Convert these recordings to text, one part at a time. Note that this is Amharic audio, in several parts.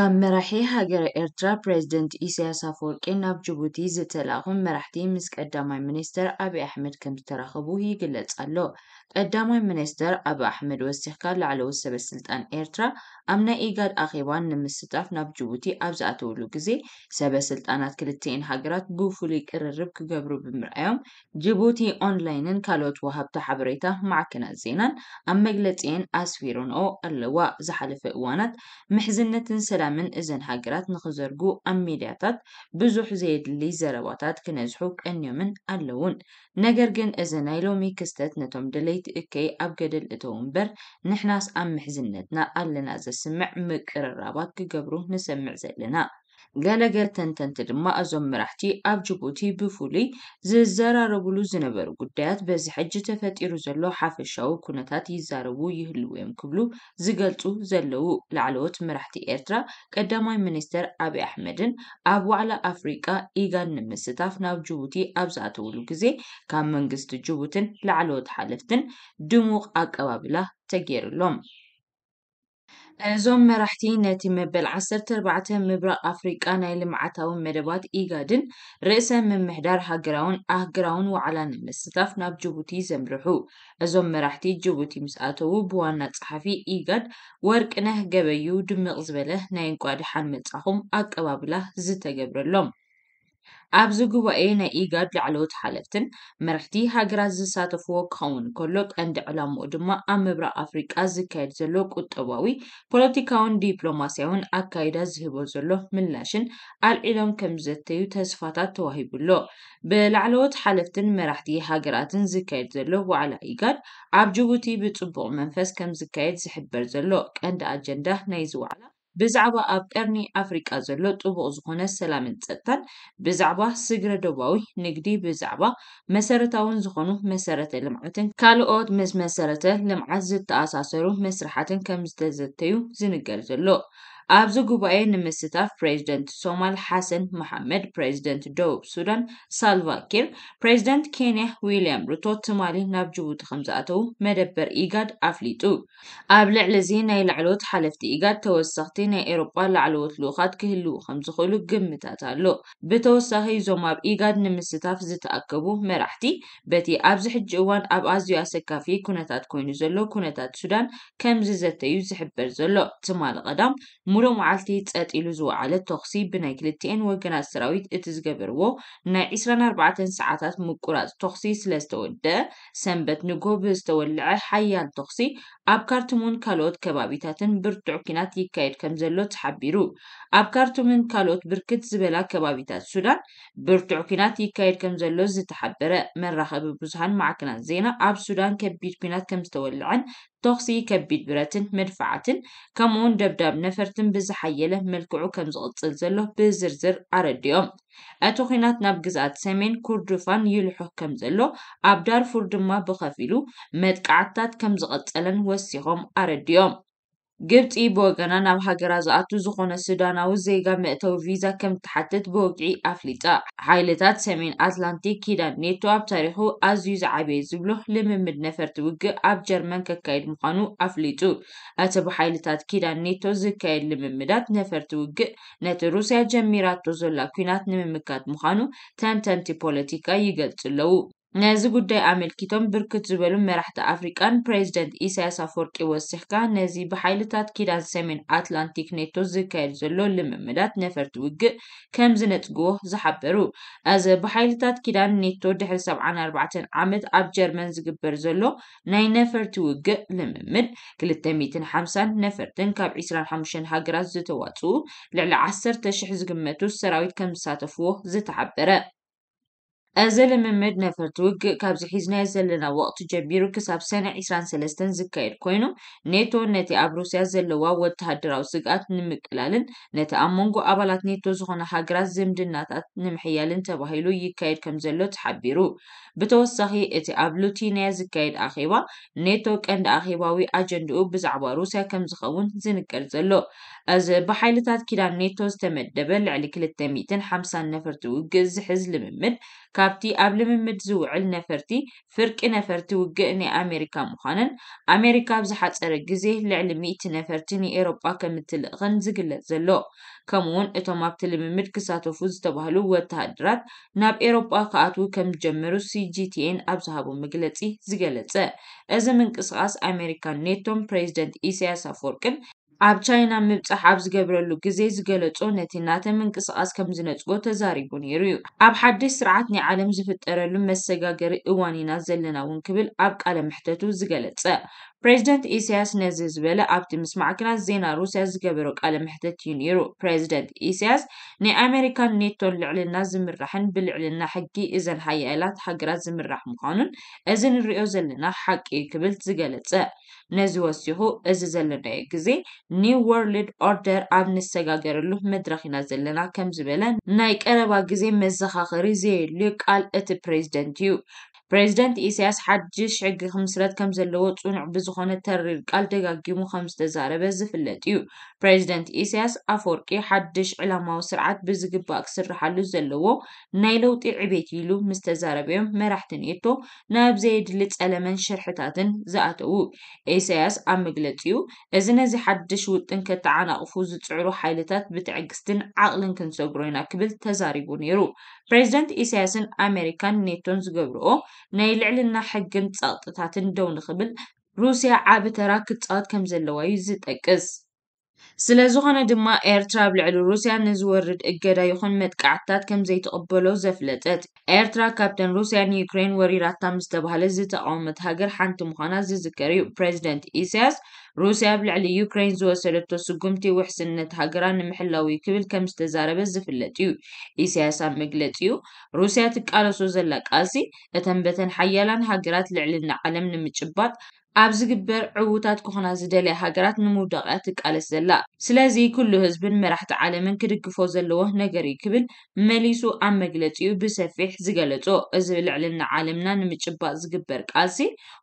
ካብ መራሒ ሃገረ ኤርትራ ፕረዚደንት ኢሳያስ ኣፈወርቂ ናብ ጅቡቲ ዝተላእኹ መራሕቲ ምስ ቀዳማይ ሚኒስትር ኣብይ ኣሕመድ ከም ዝተራኸቡ ይግለጽ ኣሎ ቀዳማይ ሚኒስትር ኣብይ ኣሕመድ ወሲኽካ ላዕለዎት ሰበ ስልጣን ኤርትራ ኣብ ናይ ኢጋድ ኣኼባን ንምስጣፍ ናብ ጅቡቲ ኣብ ዝኣተውሉ ግዜ ሰበ ስልጣናት ክልተኤን ሃገራት ብፍሉይ ቅርርብ ክገብሩ ብምርኣዮም ጅቡቲ ኦንላይንን ካልኦት ወሃብቲ ሓበሬታ ማዕከናት ዜናን ኣብ መግለፂአን ኣስፊሮንኦ ኣለዋ። ዝሓለፈ እዋናት ምሕዝነትን ሰላምን እዘን ሃገራት ንክዘርጉ ኣብ ሚድያታት ብዙሕ ዘየድሊ ዘረባታት ክነዝሑ ቀንዮምን ኣለውን። ነገር ግን እዚ ናይ ሎሚ ክስተት ነቶም ድለይቲ እከይ ኣብ ገደል እተው እምበር ንሕናስ ኣብ ምሕዝነትና ኣለና ዘስ ዝስምዕ ምቅርራባት ክገብሩ ንሰምዕ ዘለና ገለ ገለ ተንተንቲ ድማ እዞም መራሕቲ ኣብ ጅቡቲ ብፍሉይ ዝዘራረብሉ ዝነበሩ ጉዳያት በዚ ሕጂ ተፈጢሩ ዘሎ ሓፈሻዊ ኩነታት ይዛረቡ ይህልው እዮም ክብሉ ዝገልፁ ዘለው ላዕለዎት መራሕቲ ኤርትራ ቀዳማይ ሚኒስተር ኣብይ ኣሕመድን ኣብ ዋዕላ ኣፍሪቃ ኢጋድ ንምስታፍ ናብ ጅቡቲ ኣብ ዝኣተውሉ ግዜ ካብ መንግስቲ ጅቡትን ላዕለዎት ሓለፍትን ድሙቕ ኣቀባብላ ተገይሩሎም እዞም መራሕቲ ነቲ መበል 14 ምብራቕ ኣፍሪቃ ናይ ልምዓታዊ መደባት ኢጋድን ርእሰ ምምሕዳር ሃገራውን ኣህጉራውን ዋዕላ ንምስታፍ ናብ ጅቡቲ ዘምርሑ እዞም መራሕቲ ጅቡቲ ምስ ኣተዉ ብዋና ፀሓፊ ኢጋድ ወርቅነህ ገበዩ ድምቕ ዝበለ ናይ እንቋድሓን ድሓን መጻኹም ኣቀባብላ ዝተገብረሎም ኣብዚ ጉባኤ ናይ ኢጋድ ላዕለዎት ሓለፍትን መራሕቲ ሃገራት ዝሳተፍዎ ክኸውን ከሎ ቀንዲ ዕላምኡ ድማ ኣብ ምብራቅ ኣፍሪቃ ዝካየድ ዘሎ ቁጠባዊ ፖለቲካውን ዲፕሎማስያውን ኣካይዳ ዝህቦ ዘሎ ምላሽን ኣልዒሎም ከም ዘተዩ ተስፋታት ተዋሂቡሎ። ብላዕለዎት ሓለፍትን መራሕቲ ሃገራትን ዝካየድ ዘሎ ዋዕላ ኢጋድ ኣብ ጅቡቲ ብፅቡቅ መንፈስ ከም ዝካየድ ዝሕበር ዘሎ ቀንዲ ኣጀንዳ ናይዚ ዋዕላ ብዛዕባ ኣብ ቀርኒ ኣፍሪቃ ዘሎ ጥቡቕ ዝኾነ ሰላምን ፀጥታን ብዛዕባ ስግረ ደባዊ ንግዲ ብዛዕባ መሰረታውን ዝኾኑ መሰረተ ልምዓትን ካልኦት ምስ መሰረተ ልምዓት ዝተኣሳሰሩ መስራሓትን ከም ዝተዘተዩ ዝንገር ዘሎ ኣብዚ ጉባኤ ንምስታፍ ፕሬዚደንት ሶማል ሓሰን መሐመድ ፕሬዚደንት ደቡብ ሱዳን ሳልቫኪር ፕሬዚደንት ኬንያ ዊልያም ሩቶ ትማሊ ናብ ጅቡቲ ከም ዝኣተው መደበር ኢጋድ ኣፍሊጡ ኣብ ልዕሊ እዚ ናይ ላዕለዎት ሓለፍቲ ኢጋድ ተወሳኽቲ ናይ ኤሮጳ ላዕለዎት ልኡኻት ክህልው ከም ዝኽእሉ ግምታት ኣሎ ብተወሳኺ እዞም ኣብ ኢጋድ ንምስታፍ ዝተኣከቡ መራሕቲ በቲ ኣብዚ ሕጂ እዋን ኣብ ኣዝዩ ኣሰካፊ ኩነታት ኮይኑ ዘሎ ኩነታት ሱዳን ከምዝዘተዩ ዝሕበር ዘሎ ትማሊ ቀዳም ሙሉ መዓልቲ ፀጢሉ ዝወዓለ ተኽሲ ብናይ ክልቲኤን ወገናት ሰራዊት እቲ ዝገበርዎ ናይ 24 ሰዓታት ምቁራፅ ተኽሲ ስለ ዝተወድአ ሰንበት ንጎብ ዝተወልዐ ሓያል ተኽሲ ኣብ ካርቱምን ካልኦት ከባቢታትን ብርቱዕ ኩናት ይካየድ ከም ዘሎ ተሓቢሩ ኣብ ካርቱምን ካልኦት ብርክት ዝበላ ከባቢታት ሱዳን ብርቱዕ ኩናት ይካየድ ከም ዘሎ ዝተሓበረ መራኸቢ ብዙሓን ማዕከናት ዜና ኣብ ሱዳን ከቢድ ኩናት ከም ዝተወልዐን تخسي كبيد برتن مرفعتن كمون دبداب نفرتن بزحيله ملكعو كم زقصل زله بزرزر عرديوم እቲ ኩናት ናብ ግዝኣት ሰሜን ኩርድፋን ይልሑ ከም ዘሎ ኣብ ዳርፉር ድማ ብኸፊሉ መጥቃዕትታት ከም ግብፂ ብወገና ናብ ሃገራ ዝኣቱ ዝኾነ ሱዳናዊ ዜጋ መእተዊ ቪዛ ከም ትሓትት ብወግዒ ኣፍሊጣ ሓይልታት ሰሜን ኣትላንቲክ ኪዳን ኔቶ ኣብ ታሪኹ ኣዝዩ ዝዓበየ ዝብሎ ልምምድ ነፈርቲ ውግእ ኣብ ጀርመን ከካይድ ምዃኑ ኣፍሊጡ እቲ ብሓይልታት ኪዳን ኔቶ ዝካየድ ልምምዳት ነፈርቲ ውግእ ነቲ ሩስያ ጀሚራቶ ዘላ ኩናት ንምምካት ምዃኑ ተንተንቲ ፖለቲካ ይገልጽ ኣለዉ ነዚ ጉዳይ ኣመልኪቶም ብርክት ዝበሉ መራሕቲ ኣፍሪቃን ፕሬዚደንት ኢሳያስ ኣፈወርቂ ወሲኽካ ነዚ ብሓይልታት ኪዳን ሰሜን ኣትላንቲክ ኔቶ ዝካየድ ዘሎ ልምምዳት ነፈርቲ ውግእ ከም ዝነጥግቦ ዝሓበሩ እዚ ብሓይልታት ኪዳን ኔቶ ድሕሪ 74 ዓመት ኣብ ጀርመን ዝግበር ዘሎ ናይ ነፈርቲ ውግእ ልምምድ 250 ነፈርትን ካብ 25 ሃገራት ዝተዋፅኡ ልዕሊ 10,000 ዝግመቱ ሰራዊት ከም ዝሳተፍዎ ዝተሓበረ እዚ ልምምድ ነፈርቲ ውግእ ካብ ሒዝናዮ ዘለና ወቅቲ ጀሚሩ ክሳብ ሰነ 23 ዝካየድ ኮይኑ ኔቶ ነቲ ኣብ ሩስያ ዘለዋ ወተሃደራዊ ስግኣት ንምቅላልን ነቲ ኣብ መንጎ ኣባላት ኔቶ ዝኾነ ሃገራት ዝምድናታት ንምሕያልን ተባሂሉ ይካየድ ከም ዘሎ ተሓቢሩ ብተወሳኺ እቲ ኣብ ሉቲንያ ዝካየድ ኣኼባ ኔቶ ቀንዲ ኣኼባዊ ኣጀንድኡ ብዛዕባ ሩስያ ከም ዝኸውን ዝንገር ዘሎ እዚ ብሓይልታት ኪዳን ኔቶ ዝተመደበ ልዕሊ 250 ነፈርቲ ውግእ ዝሕዝ ልምምድ ካብቲ ኣብ ልምምድ ዝውዕል ነፈርቲ ፍርቂ ነፈርቲ ውግእ ናይ ኣሜሪካ ምዃነን ኣሜሪካ ኣብ ዝሓፀረ ግዜ ልዕሊ ሚእቲ ነፈርቲ ንኤሮጳ ከም እትልእኽን ዝግለፅ ዘሎ ከምኡውን እቶም ኣብቲ ልምምድ ክሳተፉ ዝተባህሉ ወተሃድራት ናብ ኤሮጳ ክኣትዉ ከም ዝጀመሩ ሲጂቲኤን ኣብ ዝሃቦ መግለፂ ዝገለፀ እዚ ምንቅስቓስ ኣሜሪካን ኔቶን ፕሬዚደንት ኢሳያስ ኣፈወርቅን ኣብ ቻይና ምብፃሕ ኣብ ዝገብረሉ ግዜ ዝገለፆ ነቲ ናተ ምንቅስቓስ ከም ዝነፅጎ ተዛሪቡ ነይሩ እዩ። ኣብ ሓድሽ ስርዓት ናይ ዓለም ዝፍጠረሉ መሰጋገሪ እዋን ኢና ዘለና እውን ክብል ኣብ ቃለ መሕተቱ ዝገለፀ ፕሬዚደንት ኢሳያስ ነዚ ዝበለ ኣብቲ ምስ ማዕክናት ዜና ሩስያ ዝገበሮ ቃለ ምሕተት እዩ ነይሩ ፕሬዚደንት ኢሳያስ ናይ ኣሜሪካን ኔቶን ልዕልና ዝምራሕን ብልዕልና ሕጊ እዘን ሃያላት ሃገራት ዝምራሕ ምዃኑን እዚ ንሪኦ ዘለና ሓቂ ክብል ዝገለፀ ነዚ ወሲኹ እዚ ዘለናዮ ግዜ ኒው ወርልድ ኦርደር ኣብ ንሰጋገረሉ መድረኽ ኢና ዘለና ከም ዝበለ ናይ ቀረባ ግዜ መዘኻኸሪ ዘየድልዩ ቃል እቲ ፕሬዚደንት እዩ ፕሬዚደንት ኢሳያስ ሓድሽ ሕጊ ክምስረት ከም ዘለዎ ጽኑዕ ብዝኾነ ተሪር ቃል ደጋጊሙ ከም ዝተዛረበ ዝፍለጥ እዩ ፕሬዚደንት ኢሳያስ ኣፈወርቂ ሓድሽ ዕላማዊ ስርዓት ብዝግባእ ክስርሓሉ ዘለዎ ናይ ለውጢ ዕቤት ኢሉ ምስ ተዛረበዮም መራሕቲ ኔቶ ናብ ዘየድሊ ጸለመን ሽርሕታትን ዝኣተዉ ኢሳያስ ኣብ መግለጺኡ እዚ ነዚ ሓድሽ ውጥን ከተዓናቕፉ ዝፅዕሩ ሓይልታት ብትዕግስትን ዓቕልን ክንሰግሮ ኢና ክብል ተዛሪቡ ነይሩ ፕሬዚደንት ኢሳያስን ኣሜሪካን ኔቶን ዝገብርኦ ናይ ልዕልና ሕግን ጸቕጥታትን ደው ንኽብል ሩስያ ዓብ ተራ ክትጻወት ከም ዘለዋ እዩ ዝጠቅስ ስለዝኾነ ድማ ኤርትራ ኣብ ልዕሊ ሩስያ ንዝወርድ እገዳ ይኹን መጥቃዕትታት ከም ዘይተቐበሎ ዘፍለጠት ኤርትራ ካብተን ሩስያ ንዩክሬን ወሪራታ ምስ ተባሃለ ዝተቃወመት ሃገር ሓንቲ ምዃና ዝዝከር እዩ ፕሬዚደንት ኢሳያስ ሩስያ ኣብ ልዕሊ ዩክሬን ዝወሰደቶ ስጉምቲ ውሕስነት ሃገራ ንምሕላው ክብል ከም ዝተዛረበ ዝፍለጥ እዩ ኢሳያስ ኣብ መግለፂ እዩ ሩስያ ትቃለሶ ዘላ ቃልሲ እተን በተን ሓያላን ሃገራት ልዕሊ ዓለም ንምጭባጥ ኣብ ዝግበር ዕዉታት ክኾና ዝደለየ ሃገራት ንምውዳቕ እያ ትቃለስ ዘላ ስለዚ ኩሉ ህዝብን መራሕቲ ዓለምን ክድግፎ ዘለዎ ነገር እዩ ክብል መሊሱ ኣብ መግለፂኡ ብሰፊሕ ዝገለፆ እዚ ልዕልና ዓለምና ንምጭባጥ ዝግበር ቃልሲ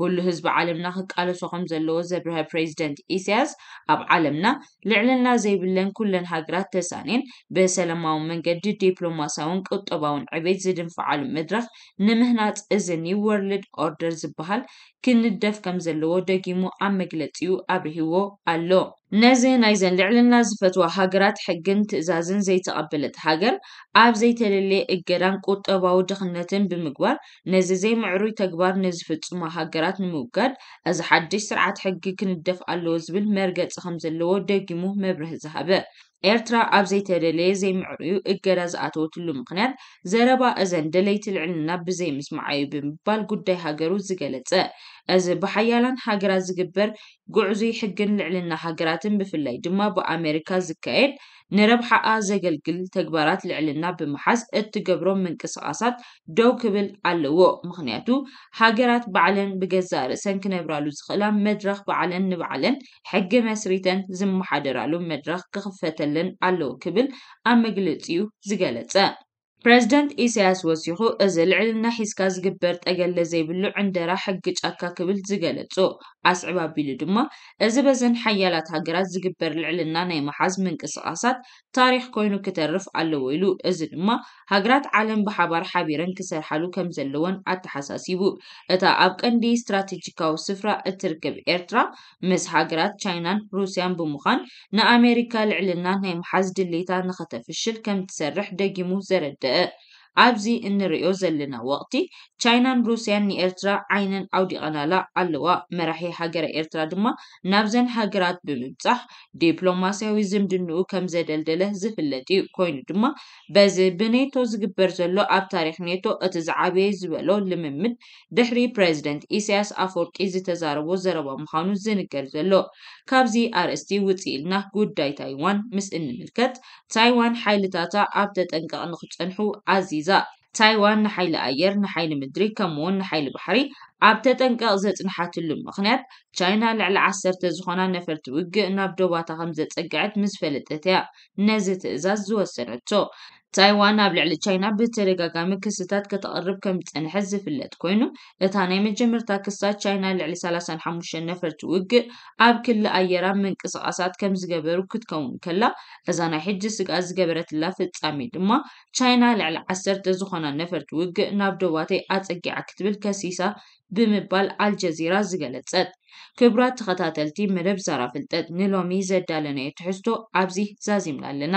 ኩሉ ህዝቢ ዓለምና ክቃለሶ ከም ዘለዎ ዘብርሀ ፕሬዚደንት ኢሳያስ ኣብ ዓለምና ልዕልና ዘይብለን ኩለን ሃገራት ተሳኒን ብሰላማዊ መንገዲ ዲፕሎማሳውን ቁጠባውን ዕቤት ዝድንፍዓሉ መድረኽ ንምህናፅ እዝኒ ወርልድ ኦርደር ዝበሃል ክንደፍ ከም ዘለዎ ደጊሙ ኣብ መግለፂኡ ኣብሂዎ ኣሎ ነዚ ናይ ዘን ልዕልና ዝፈትዋ ሃገራት ሕግን ትእዛዝን ዘይተቐበለት ሃገር ኣብ ዘይተደለየ እገዳን ቁጠባዊ ድኽነትን ብምግባር ነዚ ዘይምዕሩይ ተግባር ንዝፍፅሙ ሃገራት ንምውጋድ እዚ ሓድሽ ስርዓት ሕጊ ክንደፍ ኣለዎ ዝብል መርገፂ ከም ዘለዎ ደጊሙ መብርህ ዝሃበ ኤርትራ ኣብ ዘይተደለየ ዘይምዕርዩ እገዳ ዝኣተወትሉ ምክንያት ዘረባ እዘን ደለይቲ ልዕልና ብዘይምስማዕ እዩ ብምባል ጉዳይ ሃገሩ ዝገለፀ እዚ ብሓያላን ሃገራት ዝግበር ጉዕዙይ ሕግን ልዕልና ሃገራትን ብፍላይ ድማ ብኣሜሪካ ዝካየድ نربح آزجل كل تجبرات لعلنا بمحز اتجبرون من كسقاسات دو كبل على و مخنياتو حجرات بعلن بجزار سنكن برالوز خلام مدرخ بعلن نبعلن حج مسريتن زم محدر مدرخ كخفتلن على و كبل أما قلتيو زجلت President إسياس وسيخو أزل علنا حيسكاز قبرت أقل زيبلو عند راح حقج أكا كبل زيقالتو ኣስዕብ ኣቢሉ ድማ እዚ በዘን ሓያላት ሃገራት ዝግበር ልዕልና ናይ መሓዝ ምንቅስቓሳት ታሪክ ኮይኑ ክተርፍ ኣለዎ ኢሉ እዚ ድማ ሃገራት ዓለም ብሓባር ሓቢረን ክሰርሓሉ ከም ዘለዎን ኣተሓሳሲቡ እታ ኣብ ቀንዲ ስትራቴጂካዊ ስፍራ እትርከብ ኤርትራ ምስ ሃገራት ቻይናን ሩስያን ብምዃን ንኣሜሪካ ልዕልና ናይ መሓዝ ድሌታ ንኸተፍሽል ከም ትሰርሕ ደጊሙ ዘረድአ ኣብዚ እንሪኦ ዘለና ወቅቲ ቻይናን ሩስያን ንኤርትራ ዓይነን ኣውዲቐናላ ኣለዋ መራሒ ሃገረ ኤርትራ ድማ ናብዘን ሃገራት ብምብፃሕ ዲፕሎማስያዊ ዝምድንኡ ከም ዘደልደለ ዝፍለጥ እዩ ኮይኑ ድማ በዚ ብኔቶ ዝግበር ዘሎ ኣብ ታሪክ ኔቶ እቲ ዝዓበየ ዝበሎ ልምምድ ድሕሪ ፕረዚደንት ኢሳያስ ኣፈወርቂ ዝተዛረቦ ዘረባ ምዃኑ ዝንገር ዘሎ ካብዚ ኣርእስቲ ኢልና ጉዳይ ታይዋን ምስ እንምልከት ታይዋን ሓይልታታ ኣብ ተጠንቀቕ ንክፀንሑ ኣዝዩ ሒዛ ታይዋን ንሓይሊ ኣየር ንሓይሊ ምድሪ ከምኡውን ንሓይሊ ባሕሪ ኣብ ተጠንቀቕ ዘፅንሓትሉ ምኽንያት ቻይና ልዕሊ ዓሰርተ ዝኾና ነፈርቲ ውግእ ናብ ዶባታ ከም ዘፀግዐት ምስ ፈለጠት እያ ነዚ ትእዛዝ ዝወሰነቶ ታይዋን ኣብ ልዕሊ ቻይና ብተደጋጋሚ ክስታት ከተቐርብ ከም ዝፀንሐት ዝፍለጥ ኮይኑ እታ ናይ መጀመርታ ክሳት ቻይና ልዕሊ 35 ነፈርቲ ውግእ ኣብ ክልሊ ኣየራን ምንቅስቓሳት ከም ዝገበሩ ክትከውን ከላ እዛ ናይ ሕጂ ስጋኣት ዝገበረትላ ፍጻሜ ድማ ቻይና ልዕሊ 10 ዝኾና ነፈርቲ ውግእ ናብ ደዋተይ ኣፀጊዓ ክትብል ከሲሳ ብምባል ኣልጀዚራ ዝገለጸት ክቡራት ተኸታተልቲ መደብ ዛራ ፍልጠት ንሎሚ ዘዳለናዮ ትሕዝቶ ኣብዚ ዛዚምና ኣለና